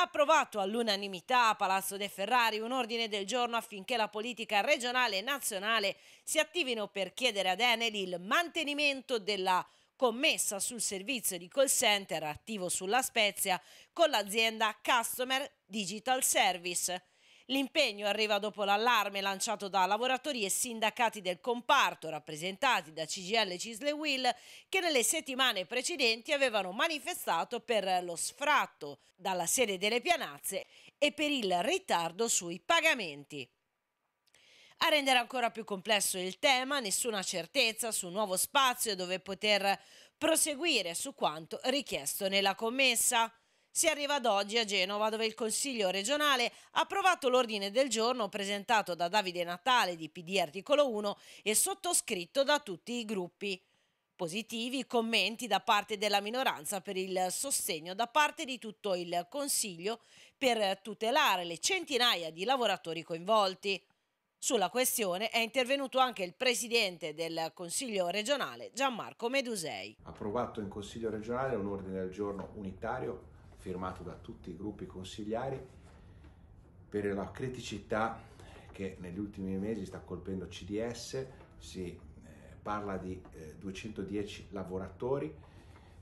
approvato all'unanimità a Palazzo De Ferrari un ordine del giorno affinché la politica regionale e nazionale si attivino per chiedere ad Enel il mantenimento della commessa sul servizio di call center attivo sulla Spezia con l'azienda Customer Digital Service. L'impegno arriva dopo l'allarme lanciato da lavoratori e sindacati del comparto, rappresentati da CGL Cisle Will, che nelle settimane precedenti avevano manifestato per lo sfratto dalla sede delle pianazze e per il ritardo sui pagamenti. A rendere ancora più complesso il tema, nessuna certezza su un nuovo spazio dove poter proseguire su quanto richiesto nella commessa. Si arriva ad oggi a Genova dove il Consiglio regionale ha approvato l'ordine del giorno presentato da Davide Natale di PD articolo 1 e sottoscritto da tutti i gruppi. Positivi commenti da parte della minoranza per il sostegno da parte di tutto il Consiglio per tutelare le centinaia di lavoratori coinvolti. Sulla questione è intervenuto anche il presidente del Consiglio regionale Gianmarco Medusei. Approvato in Consiglio regionale un ordine del giorno unitario firmato da tutti i gruppi consigliari per la criticità che negli ultimi mesi sta colpendo CDS, si eh, parla di 210 eh, lavoratori,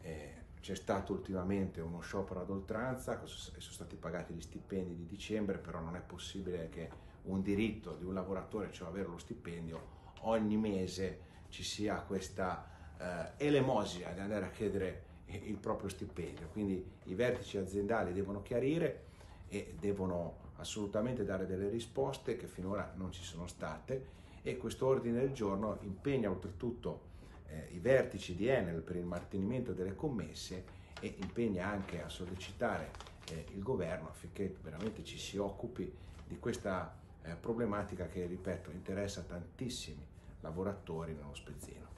eh, c'è stato ultimamente uno sciopero ad oltranza, sono stati pagati gli stipendi di dicembre, però non è possibile che un diritto di un lavoratore, cioè avere lo stipendio, ogni mese ci sia questa elemosia di andare a chiedere il proprio stipendio. Quindi i vertici aziendali devono chiarire e devono assolutamente dare delle risposte che finora non ci sono state e questo ordine del giorno impegna oltretutto eh, i vertici di Enel per il mantenimento delle commesse e impegna anche a sollecitare eh, il governo affinché veramente ci si occupi di questa eh, problematica che, ripeto, interessa tantissimi lavoratori nello spezzino.